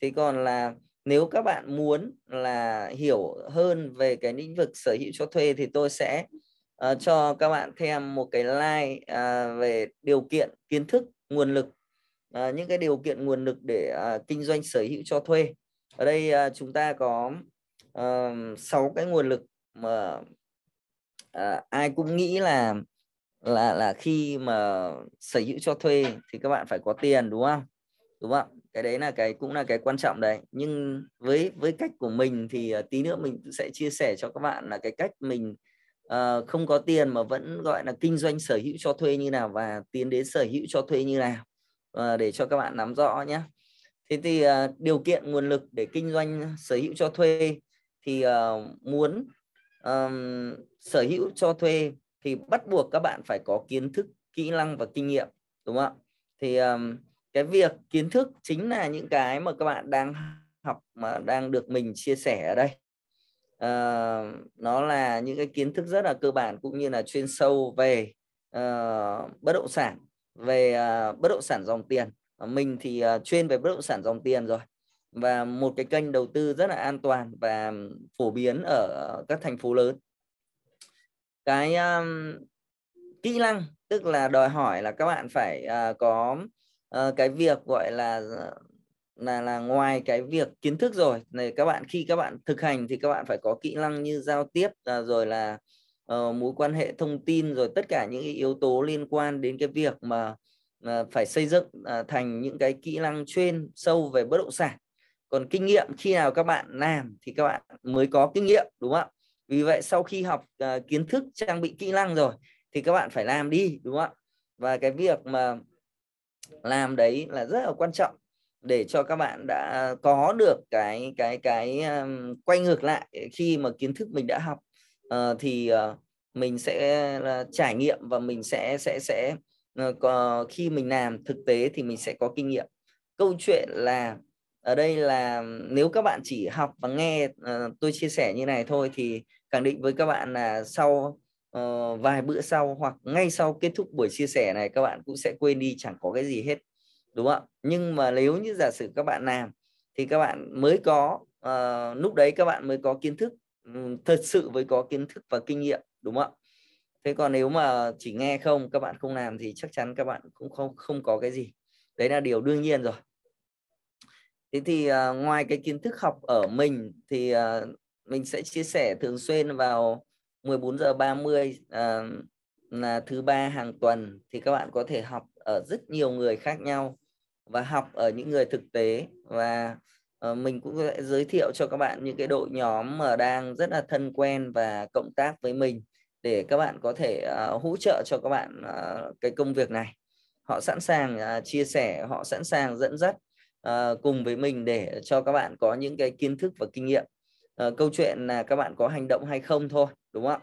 thì còn là nếu các bạn muốn là hiểu hơn về cái lĩnh vực sở hữu cho thuê thì tôi sẽ uh, cho các bạn thêm một cái like uh, ờ, về điều kiện kiến thức nguồn lực uh, những cái điều kiện nguồn lực để uh, kinh doanh sở hữu cho thuê ở đây uh, chúng ta có uh, cái nguồn lực mà uh, ai cũng nghĩ là là là khi mà sở hữu cho thuê thì các bạn phải có tiền đúng không đúng không cái đấy là cái cũng là cái quan trọng đấy nhưng với với cách của mình thì ờ, tí nữa mình sẽ chia sẻ cho các bạn là cái cách mình uh, không có tiền mà vẫn gọi là kinh doanh sở hữu cho thuê như nào và tiến đến sở hữu cho thuê như nào uh, để cho các bạn nắm rõ nhé thế thì uh, điều kiện nguồn lực để kinh doanh sở hữu cho thuê thì uh, muốn um, sở hữu cho thuê thì bắt buộc các bạn phải có kiến thức kỹ năng và kinh nghiệm đúng không ạ thì um, cái việc kiến thức chính là những cái mà các bạn đang học mà đang được mình chia sẻ ở đây à, nó là những cái kiến thức rất là cơ bản cũng như là chuyên sâu về uh, bất động sản về uh, bất động sản dòng tiền mình thì uh, chuyên về bất động sản dòng tiền rồi và một cái kênh đầu tư rất là an toàn và phổ biến ở các thành phố lớn cái um, kỹ năng tức là đòi hỏi là các bạn phải uh, có Ờ, cái việc gọi là là là ngoài cái việc kiến thức rồi này các bạn khi các bạn thực hành thì các bạn phải có kỹ năng như giao tiếp à, rồi là uh, mối quan hệ thông tin rồi tất cả những yếu tố liên quan đến cái việc mà uh, phải xây dựng uh, thành những cái kỹ năng chuyên sâu về bất động sản còn kinh nghiệm khi nào các bạn làm thì các bạn mới có kinh nghiệm đúng không ạ vì vậy sau khi học uh, kiến thức trang bị kỹ năng rồi thì các bạn phải làm đi đúng không ạ và cái việc mà làm đấy là rất là quan trọng để cho các bạn đã có được cái cái cái um, quay ngược lại khi mà kiến thức mình đã học uh, thì uh, mình sẽ là ờ, trải nghiệm và mình sẽ sẽ sẽ uh, có, khi mình làm thực tế thì mình sẽ có kinh nghiệm câu chuyện là ở đây là nếu các bạn chỉ học và nghe uh, tôi chia sẻ như này thôi thì khẳng định với các bạn là sau uh, vài bữa sau hoặc ngay sau kết thúc buổi chia sẻ này các bạn cũng sẽ quên đi chẳng có cái gì hết đúng không ạ nhưng mà nếu như giả sử các bạn làm thì các bạn mới có uh, lúc đấy các bạn mới có kiến thức um, thật sự mới có kiến thức và kinh nghiệm đúng không ạ thế còn nếu mà chỉ nghe không các bạn không làm thì chắc chắn các bạn cũng không không có cái gì đấy là điều đương nhiên rồi thế thì uh, ngoài cái kiến thức học ở mình thì uh, mình sẽ chia sẻ thường xuyên vào 14 giờ 30 à, ờ, là thứ ba hàng tuần thì các bạn có thể học ở rất nhiều người khác nhau và học ở những người thực tế và uh, mình cũng sẽ giới thiệu cho các bạn những cái đội nhóm mà đang rất là thân quen và cộng tác với mình để các bạn có thể uh, hỗ trợ cho các bạn uh, cái công việc này họ sẵn sàng uh, chia sẻ họ sẵn sàng dẫn dắt uh, cùng với mình để cho các bạn có những cái kiến thức và kinh nghiệm uh, câu chuyện là các bạn có hành động hay không thôi đúng không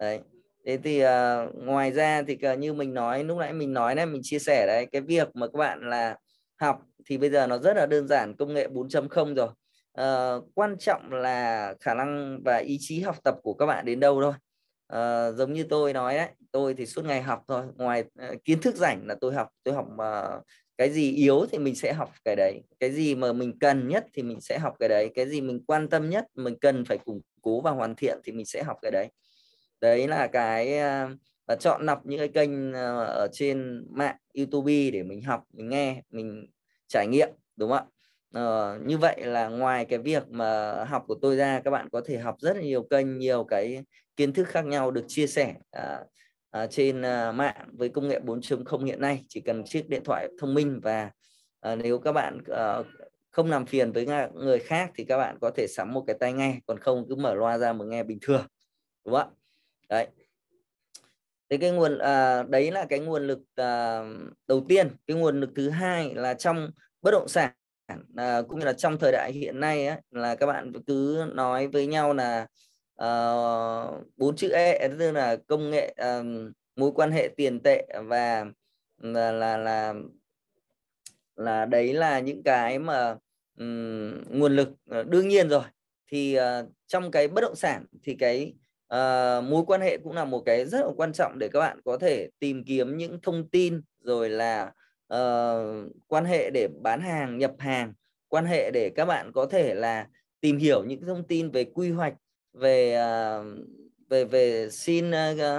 đấy thế thì uh, ngoài ra thì uh, như mình nói lúc nãy mình nói đấy mình chia sẻ đấy cái việc mà các bạn là học thì bây giờ nó rất là đơn giản công nghệ 4.0 rồi uh, quan trọng là khả năng và ý chí học tập của các bạn đến đâu thôi uh, giống như tôi nói đấy tôi thì suốt ngày học thôi ngoài uh, kiến thức rảnh là tôi học tôi học uh, cái gì yếu thì mình sẽ học cái đấy cái gì mà mình cần nhất thì mình sẽ học cái đấy cái gì mình quan tâm nhất mình cần phải củng cố và hoàn thiện thì mình sẽ học cái đấy đấy là cái ờ, và chọn lọc những cái kênh ờ, ở trên mạng YouTube để mình học mình nghe mình trải nghiệm đúng không ạ ờ, như vậy là ngoài cái việc mà học của tôi ra các bạn có thể học rất là nhiều kênh nhiều cái kiến thức khác nhau được chia sẻ à, À, trên à, mạng với công nghệ 4.0 hiện nay chỉ cần chiếc điện thoại thông minh và à, nếu các bạn không làm phiền với người khác thì các bạn có thể sắm một cái tai nghe còn không cứ mở loa ra mà nghe bình thường đúng không đấy thế cái nguồn đấy là cái nguồn lực đầu tiên cái nguồn lực thứ hai là trong bất động sản à, cũng như là trong thời đại hiện nay ấy, là các bạn cứ nói với nhau là Ờ, bốn chữ e à, tức là công nghệ um, mối quan hệ tiền tệ và là là là là đấy là những cái mà um, nguồn lực ờ, đương nhiên rồi thì uh, trong cái bất động sản thì cái uh, mối quan hệ cũng là một cái rất là quan trọng để các bạn có thể tìm kiếm những thông tin rồi là uh, quan hệ để bán hàng nhập hàng quan hệ để các bạn có thể là tìm hiểu những thông tin về quy hoạch về à, về về xin à,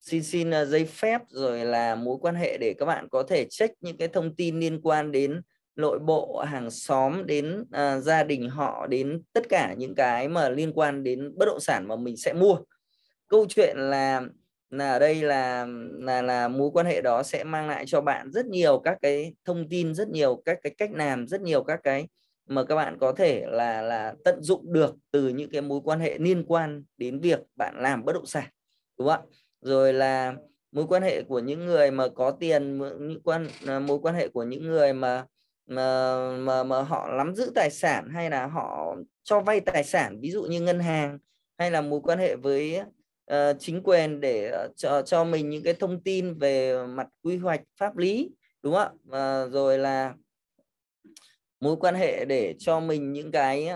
xin xin à, giấy phép rồi là mối quan hệ để các bạn có thể check những cái thông tin liên quan đến nội bộ hàng xóm đến uh, gia đình họ đến tất cả những cái mà liên quan đến bất động sản mà mình sẽ mua câu chuyện là là ở đây là là là mối quan hệ đó sẽ mang lại cho bạn rất nhiều các cái thông tin rất nhiều các cái cách làm rất nhiều các cái mà các bạn có thể là là tận dụng được từ những cái mối quan hệ liên quan đến việc bạn làm bất động sản đúng không ạ rồi là mối quan hệ của những người mà có tiền những quan à, mối quan hệ của những người mà mà mà, mà họ nắm giữ tài sản hay là họ cho vay tài sản ví dụ như ngân hàng hay là mối quan hệ với uh, chính quyền để uh, cho cho mình những cái thông tin về mặt quy hoạch pháp lý đúng không ạ uh, rồi là mối quan hệ để cho mình những cái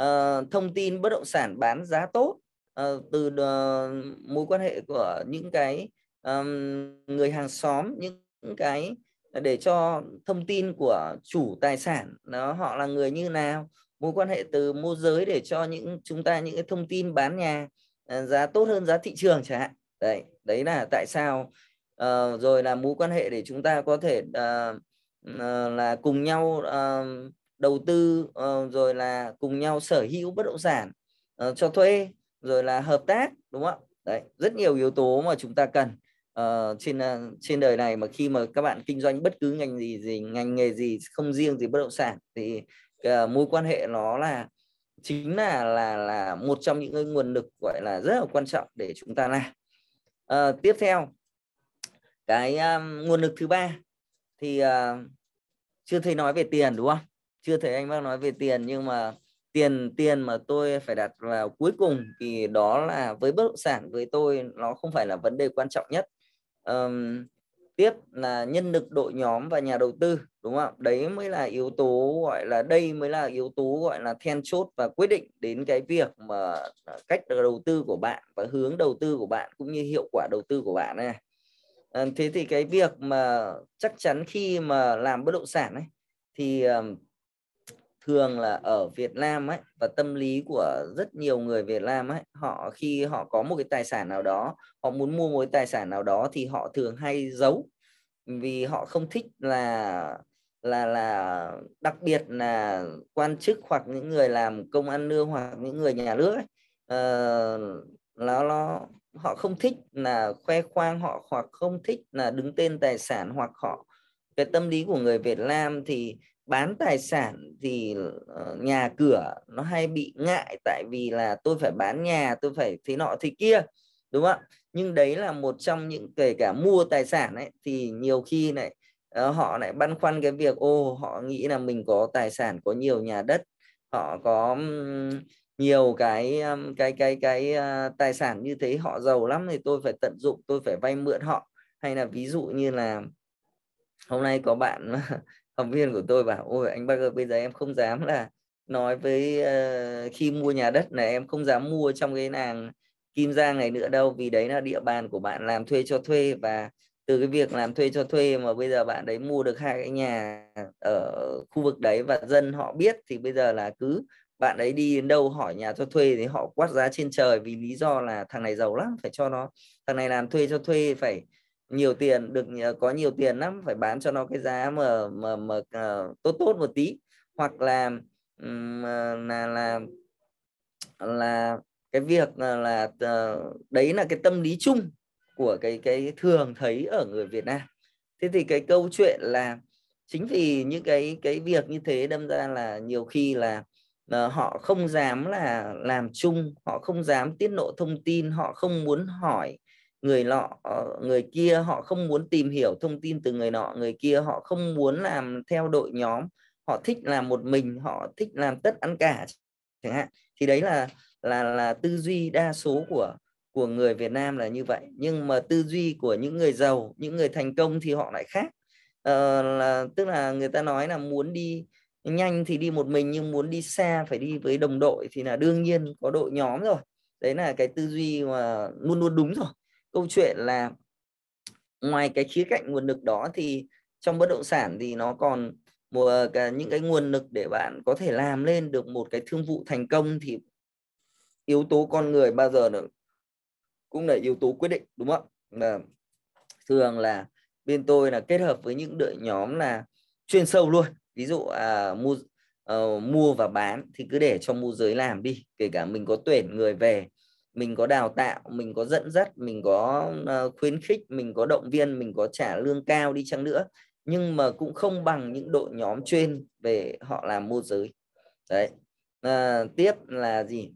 uh, thông tin bất động sản bán giá tốt uh, từ uh, mối quan hệ của những cái um, người hàng xóm những cái để cho thông tin của chủ tài sản nó họ là người như nào mối quan hệ từ môi giới để cho những chúng ta những cái thông tin bán nhà uh, giá tốt hơn giá thị trường chẳng hạn đấy đấy là tại sao uh, rồi là mối quan hệ để chúng ta có thể uh, Ờ, là cùng nhau ờ, đầu tư ờ, rồi là cùng nhau sở hữu bất động sản cho thuê rồi là hợp tác đúng không ạ đấy rất nhiều yếu tố mà chúng ta cần uh, trên uh, trên đời này mà khi mà các bạn kinh doanh bất cứ ngành gì gì ngành nghề gì không riêng gì bất động sản thì uh, mối quan hệ nó là chính là là là một trong những cái nguồn lực gọi là rất là quan trọng để chúng ta làm uh, tiếp theo cái um, nguồn lực thứ ba thì uh, chưa thấy nói về tiền đúng không chưa thấy anh bác nói về tiền nhưng mà tiền tiền mà tôi phải đặt vào cuối cùng thì đó là với bất động sản với tôi nó không phải là vấn đề quan trọng nhất um, tiếp là nhân lực đội nhóm và nhà đầu tư đúng không đấy mới là yếu tố gọi là đây mới là yếu tố gọi là then chốt và quyết định đến cái việc mà à, cách đầu tư của bạn và hướng đầu tư của bạn cũng như hiệu quả đầu tư của bạn này Ờ, thế thì cái việc mà chắc chắn khi mà làm bất động sản ấy thì thường là ở Việt Nam ấy và tâm lý của rất nhiều người Việt Nam ấy họ khi họ có một cái tài sản nào đó họ muốn mua một cái tài sản nào đó thì họ thường hay giấu vì họ không thích là là là đặc biệt là quan chức hoặc những người làm công an lương hoặc những người nhà nước ấy, uh, nó nó họ không thích là khoe khoang họ hoặc không thích là đứng tên tài sản hoặc họ cái tâm lý của người Việt Nam thì bán tài sản thì ờ, nhà cửa nó hay bị ngại tại vì là tôi phải bán nhà tôi phải thế nọ thế kia đúng không ạ nhưng đấy là một trong những kể cả mua tài sản ấy thì nhiều khi này ờ, họ lại băn khoăn cái việc ô họ nghĩ là mình có tài sản có nhiều nhà đất họ có nhiều cái cái cái cái tài sản như thế họ giàu lắm thì tôi phải tận dụng tôi phải vay mượn họ hay là ví dụ như là hôm nay có bạn học viên của tôi bảo ôi anh bác ơi bây giờ em không dám là nói với uh, khi mua nhà đất này em không dám mua trong cái nàng Kim Giang này nữa đâu vì đấy là địa bàn của bạn làm thuê cho thuê và từ cái việc làm thuê cho thuê mà bây giờ bạn đấy mua được hai cái nhà ở khu vực đấy và dân họ biết thì bây giờ là cứ bạn ấy đi đến đâu hỏi nhà cho thuê thì họ quát giá trên trời vì lý do là thằng này giàu lắm phải cho nó thằng này làm thuê cho thuê phải nhiều tiền được có nhiều tiền lắm phải bán cho nó cái giá mà mà mà uh, tốt tốt một tí hoặc là um, là là là cái việc ờ, là, là đấy là cái tâm lý chung của cái cái thường thấy ở người Việt Nam thế thì cái câu chuyện là chính vì những cái cái việc như thế đâm ra là nhiều khi là Ờ, họ không dám là làm chung họ không dám tiết lộ thông tin họ không muốn hỏi người nọ ờ, người kia họ không muốn tìm hiểu thông tin từ người nọ người kia họ không muốn làm theo đội nhóm họ thích làm một mình họ thích làm tất ăn cả chẳng hạn thì đấy là là là tư duy đa số của của người Việt Nam là như vậy nhưng mà tư duy của những người giàu những người thành công thì họ lại khác ờ, là tức là người ta nói là muốn đi nhanh thì đi một mình nhưng muốn đi xa phải đi với đồng đội thì là đương nhiên có đội nhóm rồi đấy là cái tư duy mà luôn luôn đúng rồi câu chuyện là ngoài cái khía cạnh nguồn lực đó thì trong bất động sản thì nó còn một cả những cái nguồn lực để bạn có thể làm lên được một cái thương vụ thành công thì yếu tố con người bao giờ được cũng là yếu tố quyết định đúng không là thường là bên tôi là kết hợp với những đội nhóm là chuyên sâu luôn ví dụ à, mua uh, mua và bán thì cứ để cho môi giới làm đi kể cả mình có tuyển người về mình có đào tạo mình có dẫn dắt mình có uh, khuyến khích mình có động viên mình có trả lương cao đi chăng nữa nhưng mà cũng không bằng những đội nhóm chuyên về họ làm môi giới đấy uh, tiếp là gì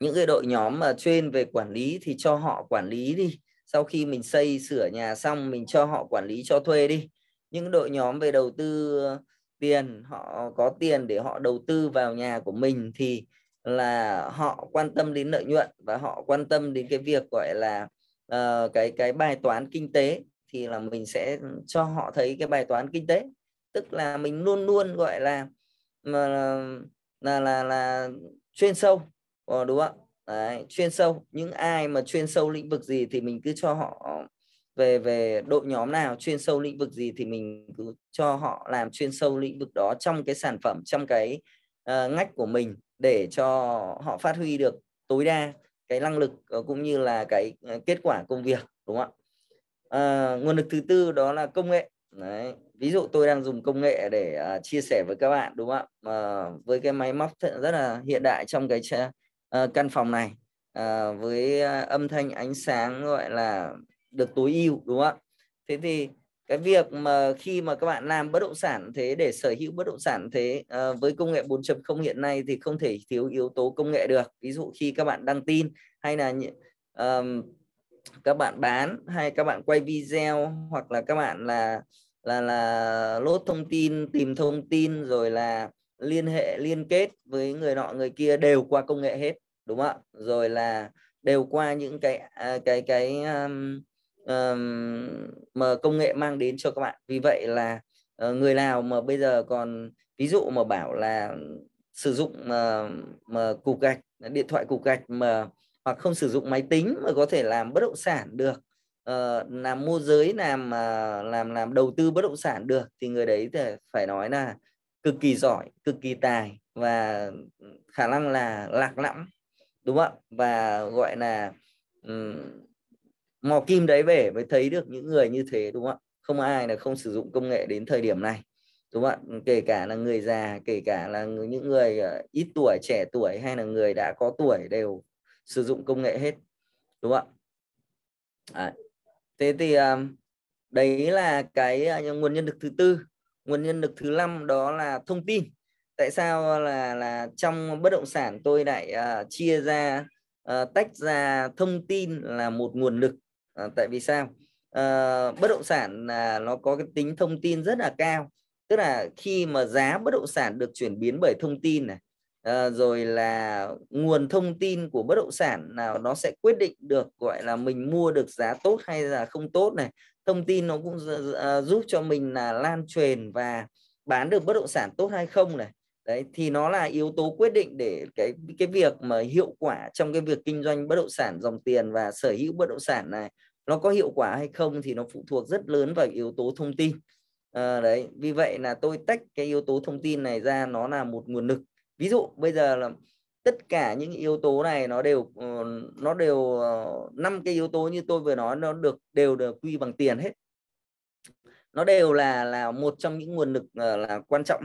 những cái đội nhóm mà chuyên về quản lý thì cho họ quản lý đi sau khi mình xây sửa nhà xong mình cho họ quản lý cho thuê đi những đội nhóm về đầu tư uh, tiền họ có tiền để họ đầu tư vào nhà của mình thì là họ quan tâm đến lợi nhuận và họ quan tâm đến cái việc gọi là uh, cái cái bài toán kinh tế thì là mình sẽ cho họ thấy cái bài toán kinh tế tức là mình luôn luôn gọi là mà là là là, là chuyên sâu ờ, đúng không Đấy, chuyên sâu những ai mà chuyên sâu lĩnh vực gì thì mình cứ cho họ về về đội nhóm nào chuyên sâu lĩnh vực gì thì mình cứ cho họ làm chuyên sâu lĩnh vực đó trong cái sản phẩm trong cái uh, ngách của mình để cho họ phát huy được tối đa cái năng lực ờ, cũng như là cái ờ, kết quả công việc đúng không ạ uh, nguồn lực thứ tư đó là công nghệ Đấy. ví dụ tôi đang dùng công nghệ để uh, chia sẻ với các bạn đúng không ạ uh, với cái máy móc rất là hiện đại trong cái uh, căn phòng này uh, với âm thanh ánh sáng gọi là được tối ưu đúng không ạ thế thì cái việc mà khi mà các bạn làm bất động sản thế để sở hữu bất động sản thế à, với công nghệ 4.0 hiện nay thì không thể thiếu yếu tố công nghệ được ví dụ khi các bạn đăng tin hay là um, các bạn bán hay các bạn quay video hoặc là các bạn là là là lốt thông tin tìm thông tin rồi là liên hệ liên kết với người nọ người kia đều qua công nghệ hết đúng không ạ rồi là đều qua những cái à, cái cái, cái mà công nghệ mang đến cho các bạn vì vậy là ờ, người nào mà bây giờ còn ví dụ mà bảo là sử dụng mà, ờ, mà cục gạch điện thoại cục gạch mà hoặc không sử dụng máy tính mà có thể làm bất động sản được uh, làm môi giới làm uh, làm làm đầu tư bất động sản được thì người đấy thì phải nói là cực kỳ giỏi cực kỳ tài và khả năng là lạc lõng đúng không ạ và gọi là um, mò kim đấy về mới thấy được những người như thế đúng không ạ không ai là không sử dụng công nghệ đến thời điểm này đúng không ạ kể cả là người già kể cả là những người ờ, ít tuổi trẻ tuổi hay là người đã có tuổi đều sử dụng công nghệ hết đúng không ạ à, thế thì ờ, đấy là cái ờ, nguồn nhân lực thứ tư nguồn nhân lực thứ năm đó là thông tin tại sao là là trong bất động sản tôi lại uh, chia ra uh, tách ra thông tin là một nguồn lực à, tại vì sao à, bất động sản là nó có cái tính thông tin rất là cao tức là khi mà giá bất động sản được chuyển biến bởi thông tin này à, rồi là nguồn thông tin của bất động sản nào nó sẽ quyết định được gọi là mình mua được giá tốt hay là không tốt này thông tin nó cũng giúp cho mình là lan truyền và bán được bất động sản tốt hay không này đấy thì nó là yếu tố quyết định để cái cái việc mà hiệu quả trong cái việc kinh doanh bất động sản dòng tiền và sở hữu bất động sản này nó có hiệu quả hay không thì nó phụ thuộc rất lớn vào yếu tố thông tin à, đấy vì vậy là tôi tách cái yếu tố thông tin này ra nó là một nguồn lực ví dụ bây giờ là tất cả những yếu tố này nó đều ờ, nó đều ờ, năm cái yếu tố như tôi vừa nói nó được đều được quy bằng tiền hết nó đều là là một trong những nguồn lực là quan trọng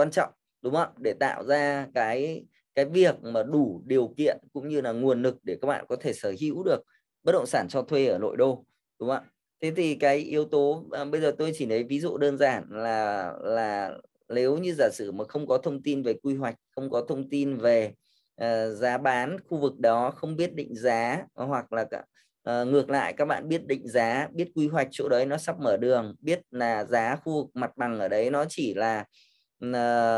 quan trọng đúng không để tạo ra cái cái việc mà đủ điều kiện cũng như là nguồn lực để các bạn có thể sở hữu được bất động sản cho thuê ở nội đô đúng không ạ thế thì cái yếu tố à, bây giờ tôi chỉ lấy ví dụ đơn giản là là nếu như giả sử mà không có thông tin về quy hoạch không có thông tin về uh, giá bán khu vực đó không biết định giá hoặc là cả, uh, ngược lại các bạn biết định giá biết quy hoạch chỗ đấy nó sắp mở đường biết là giá khu vực mặt bằng ở đấy nó chỉ là uh,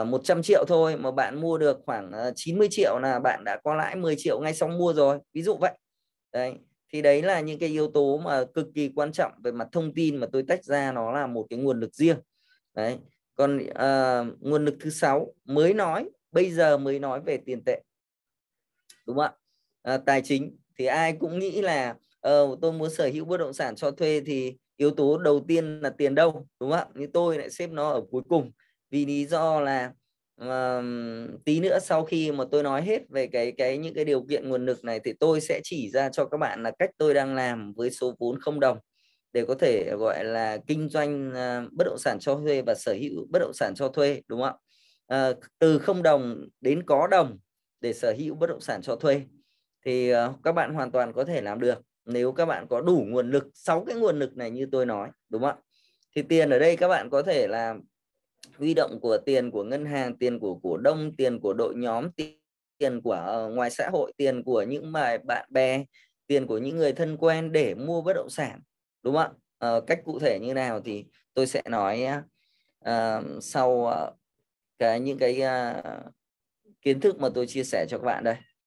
100 ờ, triệu thôi mà bạn mua được khoảng 90 ờ, triệu là bạn đã có lãi 10 triệu ngay xong mua rồi ví dụ vậy đấy thì đấy là những cái yếu tố mà cực kỳ quan trọng về mặt thông tin mà tôi tách ra nó là một cái nguồn lực riêng đấy còn uh, nguồn lực thứ sáu mới nói bây giờ mới nói về tiền tệ đúng không ạ à, tài chính thì ai cũng nghĩ là uh, tôi muốn sở hữu bất động sản cho thuê thì yếu tố đầu tiên là tiền đâu đúng không ạ như tôi lại xếp nó ở cuối cùng vì lý do là mà ờ, tí nữa sau khi mà tôi nói hết về cái cái những cái điều kiện nguồn lực này thì tôi sẽ chỉ ra cho các bạn là cách tôi đang làm với số vốn không đồng để có thể gọi là kinh doanh ờ, bất động sản cho thuê và sở hữu bất động sản cho thuê đúng không ạ à, từ không đồng đến có đồng để sở hữu bất động sản cho thuê thì các bạn hoàn toàn có thể làm được nếu các bạn có đủ nguồn lực sáu cái nguồn lực này như tôi nói đúng không ạ thì tiền ở đây các bạn có thể là huy động của tiền của ngân hàng tiền của cổ đông tiền của đội nhóm tiền của ờ, ngoài xã hội tiền của những mà bạn bè tiền của những người thân quen để mua bất động sản đúng không ạ ờ, cách cụ thể như nào thì tôi sẽ nói ờ, sau cái những cái kiến thức mà tôi chia sẻ cho các bạn đây